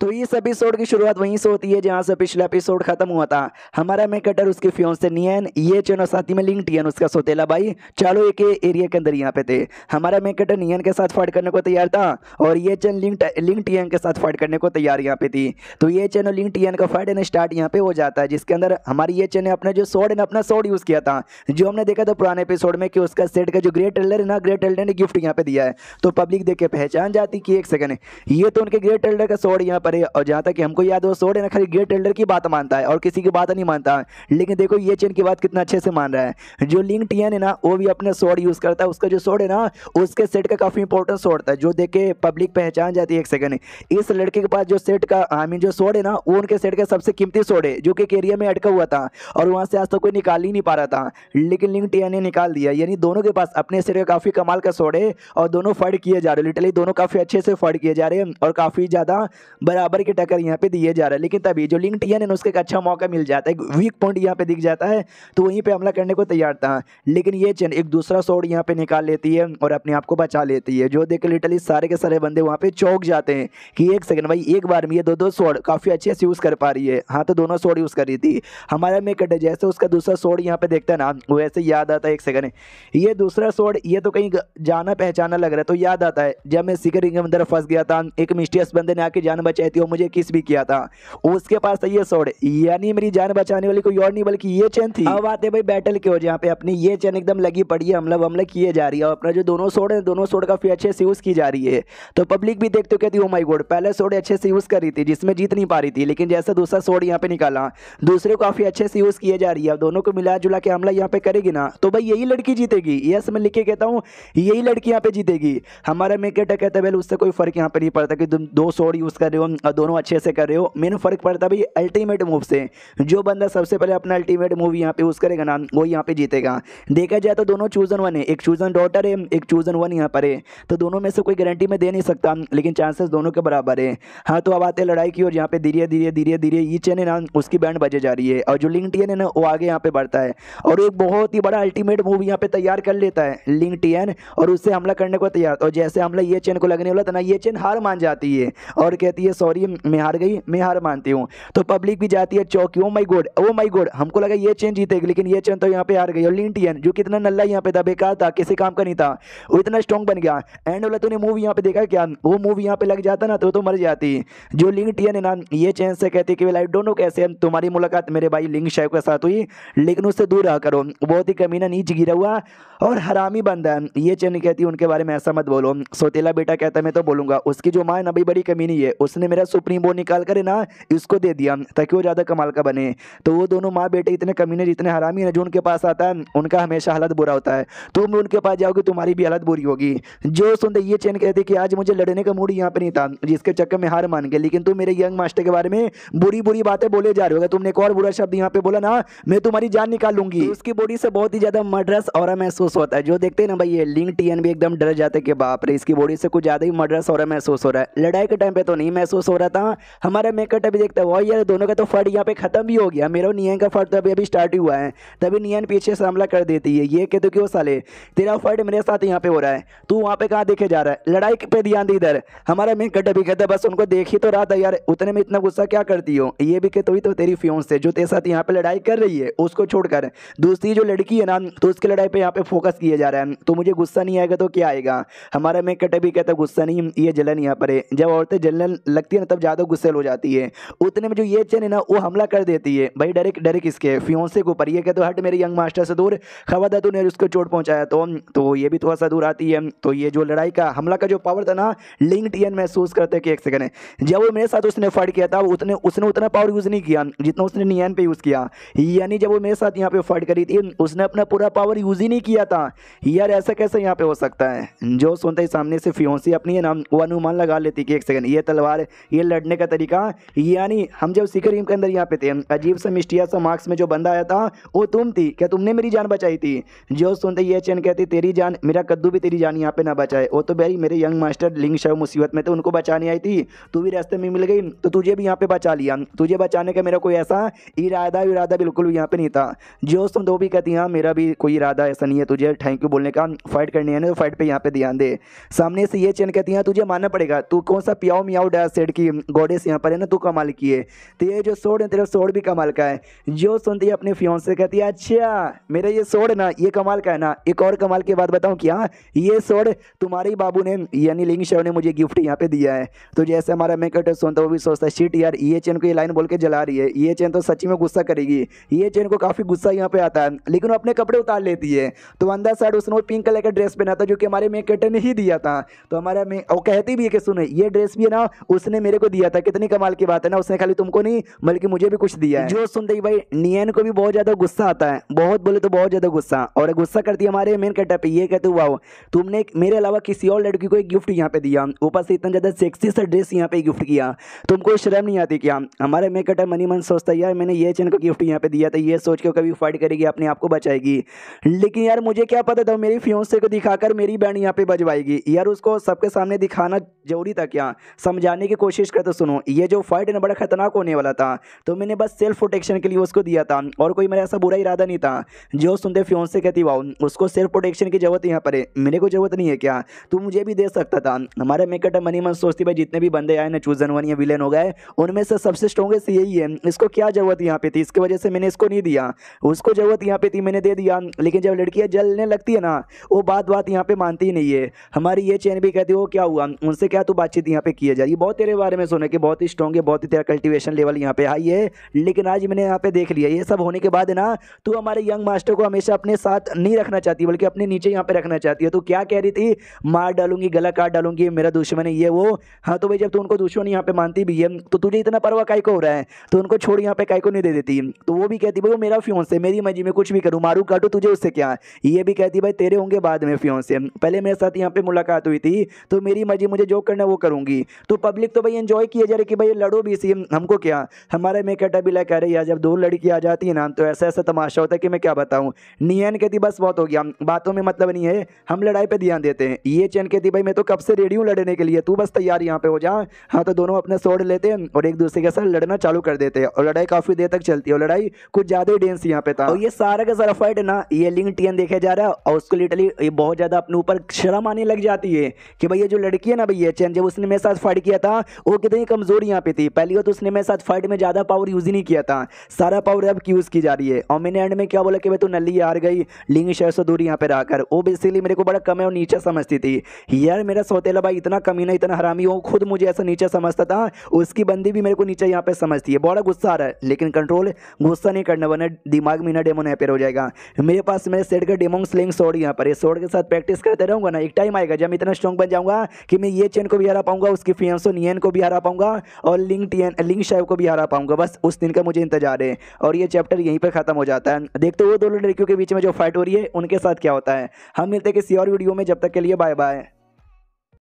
तो इस एपिसोड की शुरुआत वहीं से होती है जहां से पिछला एपिसोड खत्म हुआ था हमारा मैं कटर उसके फ्यों से नियन ये चैनल साथी में लिंक टीएन उसका सोतेला भाई चालो एक एरिया के अंदर यहाँ पे थे हमारा मैं कटर नियन के साथ फाइट करने को तैयार था और ये चैन लिंक लिंक टीएन के साथ फाइट करने को तैयार यहाँ पे थी तो ये चैनल लिंक टियन का फाइट स्टार्ट यहाँ पे हो जाता है जिसके अंदर हमारी ये चैन ने अपना जो सोड है अपना सोड यूज़ किया था जो हमने देखा था पुराने एपिसोड में कि उसका सेट का जो ग्रेट एल्डर है ना ग्रेट एल्डर ने गिफ्ट यहाँ पे दिया है तो पब्लिक देख के पहचान जाती कि एक सेकंड ये तो उनके ग्रेट एल्डर का सोड यहाँ पर है और जहाँ तक कि हमको याद हो सोड़े ना खाली गेट एल्डर की बात मानता है और किसी की बात नहीं मानता लेकिन देखो ये चेन की बात कितना अच्छे से मान रहा है जो लिंक टीएन है ना वो भी अपने सोड यूज़ करता है उसका जो सोड है ना उसके सेट का काफ़ी इंपॉर्टेंस सोड है जो देखे पब्लिक पहचान जाती है एक सेकंड इस लड़के के पास जो सेट का आई मीन जो सोड है ना वो उनके सेट का सबसे कीमती सोड है जो कि एरिया में अटका हुआ था और वहाँ से आज तक कोई निकाल ही नहीं पा रहा था लेकिन लिंक टीएन ने निकाल दिया यानी दोनों के पास अपने सेट का काफ़ी कमाल का सोड है और दोनों फर्ड किए जा रहे हैं लिटरली दोनों काफ़ी अच्छे से फर्ड किए जा रहे हैं और काफ़ी ज़्यादा बराबर की टक्कर यहाँ पे दिए जा रहे हैं लेकिन तभी जो लिंक टीएन है उसको एक अच्छा मौका मिल जाता है वीक पॉइंट यहाँ पे दिख जाता है तो वहीं पे हमला करने को तैयार था लेकिन ये चेन एक दूसरा शॉट यहाँ पे निकाल लेती है और अपने आप को बचा लेती है जो देख के लिटली सारे के सारे बंदे वहाँ पे चौक जाते हैं कि एक सेकंड भाई एक बार में ये दो दो शॉट काफ़ी अच्छे से यूज़ कर पा रही है हाँ तो दोनों शॉट यूज़ कर रही थी हमारा मेक जैसे उसका दूसरा शॉट यहाँ पे देखता ना वैसे याद आता है एक सेकंड ये दूसरा शॉट ये तो कहीं जाना पहचाना लग रहा है तो याद आता है जब मैं सीकर रिंग अंदर फंस गया था एक मिस्टियस बंदे ने आके जान बचाई कहती हो मुझे किस भी किया था उसके पास था ये सोड यानी मेरी जान बचाने वाली कोई और नहीं बल्कि ये चैन थी अब आते भाई बैटल की हो यहाँ पे अपनी ये चैन एकदम लगी पड़ी है हमला वमला किए जा रही है और अपना जो दोनों सोड है दोनों सोड काफी अच्छे से यूज की जा रही है तो पब्लिक भी देखते कहती ओ माई गोड पहले सोड अच्छे से यूज कर रही थी जिसमें जीत नहीं पा रही थी लेकिन जैसा दूसरा सोड यहाँ पे निकाला दूसरे को काफी अच्छे से यूज किया जा रही है दोनों को मिला जुला के हमला यहाँ पे करेगी ना तो भाई यही लड़की जीतेगी यस मैं लिख के कहता हूँ यही लड़की यहाँ पे जीतेगी हमारा मेकेटर कहता है उससे कोई फर्क यहाँ पे नहीं पड़ता कि तुम दो सोड यूज कर रहे हो दोनों अच्छे से कर रहे हो मेन फ़र्क पड़ता भाई अल्टीमेट मूव से जो बंदा सबसे पहले अपना अल्टीमेट मूव यहाँ पे यूज़ करेगा ना वो यहाँ पे जीतेगा देखा जाए तो दोनों चूज़न वन है एक चूज़न डॉटर है एक चूज़न वन यहाँ पर है तो दोनों में से कोई गारंटी में दे नहीं सकता लेकिन चांसेस दोनों के बराबर है हाँ तो अब आते हैं लड़ाई की और यहाँ पे धीरे धीरे धीरे धीरे ये चेन है ना उसकी बैंड बजे जा रही है और जो लिंक टीएन है ना वो आगे यहाँ पे बढ़ता है और एक बहुत ही बड़ा अल्टीमेट मूव यहाँ पे तैयार कर लेता है लिंक टीएन और उससे हमला करने को तैयार और जैसे हमला ये चेन को लगने वाला था तो ना ये चेन हार मान जाती है और कहती है सॉरी मैं हार गई मैं हार मानती हूँ तो पब्लिक भी जाती है चौकी ओ माई गोड ओ माई गोड हमको लगा ये चेन जीतेगी लेकिन ये चेन तो यहाँ पे हार गई और लिंटियन जो कितना नल्ला यहाँ पे था बेकार था किसी काम का नहीं था वो इतना स्ट्रॉन्ग बन गया एंड वाला तूने मूवी यहाँ पे देखा क्या वो मूव यहाँ पे लग जाता ना तो तो मर जाती जो लिंटियन है ना ये चेन से कहती कि वेल आई डोंट नो कैसे तुम्हारी मुलाकात मेरे भाई लिंग शाह के साथ हुई लेकिन उससे दूर रहा करो बहुत ही कमीना नीच गिरा हुआ और हरामी बंद है ये चेन कहती उनके बारे में ऐसा मत बोलो सोतेला बेटा कहता मैं तो बोलूंगा उसकी जो माँ ना बड़ी कमीनी है उसने मेरा सुप्रीम वो निकाल कर ना इसको दे दिया ताकि वो ज़्यादा कमाल का बने तो वो दोनों माँ बेटे इतने कमीने जितने हरामी हैं जो उनके पास आता है उनका हमेशा हालत बुरा होता है तुम उनके पास जाओगे तुम्हारी भी हालत बुरी होगी जो सुनते ये चैन कहते कि आज मुझे लड़ने का मूड यहाँ पर नहीं था जिसके चक्कर में हार मान गया लेकिन तुम मेरे यंग मास्टर के बारे में बुरी बुरी बातें बोले जा रहे होगा तुमने एक और बुरा शब्द यहाँ पे बोला ना मैं तुम्हारी जान निकाल लूंगी तो उसकी बॉडी से बहुत ही ज़्यादा मड्रस और महसूस होता है जो देखते हैं ना भाई ये लिंग टी भी एकदम डर जाते कि बाप रे इसकी बॉडी से कुछ ज़्यादा ही मड्रस और महसूस हो रहा है लड़ाई के टाइम पे तो नहीं महसूस सो रहा था हमारा मेकअट अभी देखते हैं वही यार दोनों का तो फट यहाँ पे खत्म भी हो गया मेरा नियन का फट तो अभी अभी स्टार्ट हुआ है तभी नियन पीछे से हमला कर देती है ये कहते कि वो साले तेरा फट मेरे साथ यहाँ पे हो रहा है तू वहाँ पे कहाँ देखे जा रहा है लड़ाई पे ध्यान दी इधर हमारा मेकअट अभी कहता बस उनको देख ही तो रहा था यार उतने में इतना गुस्सा क्या करती हो ये भी कहते हुई तो तेरी फ्यून से जो तेरे साथ यहाँ पे लड़ाई कर रही है उसको छोड़कर दूसरी जो लड़की है ना तो उसकी लड़ाई पर यहाँ पे फोकस किया जा रहा है तो मुझे गुस्सा नहीं आएगा तो क्या आएगा हमारा मेकअट अभी कहता गुस्सा नहीं ये जलन यहाँ पर है जब औरतें जलन लगती होती है ना तब ज़्यादा गुस्सेल हो जाती है उतने में जो ये चेन है ना वो हमला कर देती है भाई डरे डरे किसके फ्योंसे के ऊपर ये कहते हट मेरे यंग मास्टर से दूर खबर खवादातु ने उसको चोट पहुँचाया तो तो ये भी थोड़ा तो सा दूर आती है तो ये जो लड़ाई का हमला का जो पावर था ना लिंक्ड इन महसूस करते कि एक सेकंड जब वो मेरे साथ उसने फट किया था उतने उसने उतना पावर यूज़ नहीं किया जितना उसने नियन पे यूज़ किया यानी जब वो मेरे साथ यहाँ पे फट करी थी उसने अपना पूरा पावर यूज़ ही नहीं किया था यार ऐसा कैसे यहाँ पे हो सकता है जो सुनते ही सामने से फ्योंसी अपनी है ना वो अनुमान लगा लेती कि एक सेकंड ये तलवार ये लड़ने का तरीका यानी हम जब सीकर के अंदर यहाँ पे थे अजीब सा मिस्टिया सा मार्क्स में जो बंदा आया था वो तुम थी क्या तुमने मेरी जान बचाई थी जो सुनते ये चैन कहती तेरी जान मेरा कद्दू भी तेरी जान यहाँ पे ना बचाए वो तो भाई मेरे यंग मास्टर लिंग शव मुसीबत में थे उनको बचाने आई थी तू भी रास्ते में मिल गई तो तुझे भी यहाँ पे बचा लिया तुझे बचाने का मेरा कोई ऐसा इरादा इरादा बिल्कुल भी यहाँ पे नहीं था जो सुन दो तो भी कहती हाँ मेरा भी कोई इरादा ऐसा नहीं है तुझे थैंक यू बोलने का फाइट करनी है ना तो फाइट पे यहाँ पे ध्यान दे सामने से ये चैन कहती है हाँ, तुझे मानना पड़ेगा तू कौन सा पियाओ मियाओ डे ग्रेड की गोडेस यहाँ पर है ना तू कमाल की है तो ये जो सोड है तेरा सोड भी कमाल का है जो सुनती है अपने फ्यों से कहती है अच्छा मेरा ये सोड ना ये कमाल का है ना एक और कमाल की बात बताऊँ कि हाँ ये सोड तुम्हारे बाबू ने यानी लिंग शव ने मुझे गिफ्ट यहाँ पे दिया है तो जैसे हमारा मैं कट सुनता वो भी सोचता है शीट यार ये चेन को ये लाइन बोल के जला रही है ये चेन तो सच्ची में गुस्सा करेगी ये चेन को काफ़ी गुस्सा यहाँ पे आता है लेकिन वो अपने कपड़े उतार लेती है तो अंदर साइड उसने वो पिंक कलर का ड्रेस पहना था जो कि हमारे मेकटर ने ही दिया था तो हमारा वो कहती भी है कि सुने ये ड्रेस भी है ना उसने ने मेरे को दिया था कितनी कमाल की बात है ना उसने खाली तुमको नहीं बल्कि मुझे भी कुछ दिया है जो सुनते ही भाई नियन को भी बहुत ज़्यादा गुस्सा आता है बहुत बोले तो बहुत ज़्यादा गुस्सा और गुस्सा करती है हमारे मेन कटा पे ये कहते हुआ तुमने मेरे अलावा किसी और लड़की को एक गिफ्ट यहाँ पे दिया ऊपर से इतना ज़्यादा सेक्सी सा ड्रेस यहाँ पे गिफ्ट किया तुमको शर्म नहीं आती क्या हमारे मेन कटा मनी मन सोचता यार मैंने ये चैन को गिफ्ट यहाँ पे दिया था ये सोच के कभी फाइट करेगी अपने आप को बचाएगी लेकिन यार मुझे क्या पता था मेरी फ्योन्से को दिखाकर मेरी बैंड यहाँ पे बजवाएगी यार उसको सबके सामने दिखाना जरूरी था क्या समझाने की कोशिश करते तो सुनो ये जो फाइट है ना बड़ा खतरनाक होने वाला था तो मैंने बस सेल्फ प्रोटेक्शन के लिए उसको दिया था और कोई मेरा ऐसा बुरा इरादा नहीं था जो सुनते फ्योन से कहती वाओ उसको सेल्फ प्रोटेक्शन की जरूरत यहाँ पर है मेरे को जरूरत नहीं है क्या तू मुझे भी दे सकता था हमारे मेकअट मनी मन सोचती भाई जितने भी बंदे आए ना चूजन वन या विलन हो गए उनमें से सबसे स्ट्रॉगेस्ट यही है इसको क्या जरूरत यहाँ पे थी इसकी वजह से मैंने इसको नहीं दिया उसको जरूरत यहाँ पे थी मैंने दे दिया लेकिन जब लड़कियाँ जलने लगती है ना वो बात बात यहाँ पे मानती ही नहीं है हमारी ये चैन भी कहती हो क्या हुआ उनसे क्या तू बातचीत यहाँ पे किया जाए ये बहुत तेरे बारे में सुने कि बहुत ही स्ट्रॉन्ग है बहुत ही तेरा कल्टिवेशन लेवल यहाँ पे हाई है लेकिन आज मैंने यहाँ पे देख लिया ये सब होने के बाद ना तू हमारे यंग मास्टर को हमेशा अपने साथ नहीं रखना चाहती बल्कि अपने नीचे यहाँ पे रखना चाहती है तो क्या कह रही थी मार डालूंगी गला काट डालूंगी मेरा दुश्मन है ये वो हाँ तो भाई जब तू उनको दुश्मन यहाँ पे मानती भी है तो तुझे इतना परवा काय हो रहा है तो उनको छोड़ यहाँ पे काय नहीं दे देती तो वो भी कहती भाई वो मेरा फ्यून से मेरी मर्जी में कुछ भी करूँ मारू काटू तुझे उससे क्या ये भी कहती भाई तेरे होंगे बाद में फ्यून से पहले मेरे साथ यहाँ पे मुलाकात हुई थी तो मेरी मर्जी मुझे जो करना वो करूँगी तो पब्लिक तो भाई इन्जॉय किया जा रहा कि भाई लड़ो भी इसी हमको क्या हमारे में कटा भी कह रही है जब दो लड़की आ जाती है ना तो ऐसा ऐसा तमाशा होता है कि मैं क्या बताऊँ नियन कहती बस बहुत हो गया बातों में मतलब नहीं है हम लड़ाई पर ध्यान देते हैं ये चैन कहती भाई मैं तो कब से रेडी हूँ लड़ने के लिए तू बस तैयार यहाँ पे हो जा हाँ तो दोनों अपने सोड लेते हैं और एक दूसरे के साथ लड़ना चालू कर देते हैं और लड़ाई काफ़ी देर तक चलती है और लड़ाई कुछ ज़्यादा ही डेंस यहाँ पे था और ये सारा का सारा फाइट ना ये लिंग टीएन देखा जा रहा है और उसको लिटली ये बहुत ज़्यादा अपने ऊपर शर्म आने लग जाती है कि भाई ये जो लड़की है ना भाई ये चैन जब उसने मेरे साथ फाइट किया था वो कितनी कमज़ोर यहाँ पे थी पहली बार तो उसने मेरे साथ फाइट में ज़्यादा पावर यूज़ ही नहीं किया था सारा पावर अब यूज़ की जा रही है और मैंने एंड में क्या बोला कि भाई तू नली हार गई लिंग शहर से दूर यहाँ पे रहकर वो बेसिकली मेरे को बड़ा कम है और नीचा समझती थी यार मेरा सौतेला भाई इतना कमी ना इतना हरामी हो खुद मुझे ऐसा नीचा समझता था उसकी बंदी भी मेरे को नीचे यहाँ पे समझती है बड़ा गुस्सा आ रहा है लेकिन कंट्रोल गुस्सा नहीं करना वरना दिमाग में ना डेमोन यहाँ पर हो जाएगा मेरे पास मेरे सेट का डेमोंग स्लिंग सोड यहाँ पर सोड के साथ प्रैक्टिस करते रहूँगा ना एक टाइम आएगा जब मैं इतना स्ट्रॉन्ग बन जाऊँगा कि मैं ये चेन को भी हरा पाऊंगा उसकी सो नियन को भी हरा पाऊंगा और लिंग टीएन लिंग शाइव को भी हरा पाऊंगा बस उस दिन का मुझे इंतजार है और ये चैप्टर यहीं पर ख़त्म हो जाता है देखते हुए दोनों लड़कियों के बीच में जो फाइट हो रही है उनके साथ क्या होता है हम मिलते हैं किसी और वीडियो में जब तक के लिए बाय बाय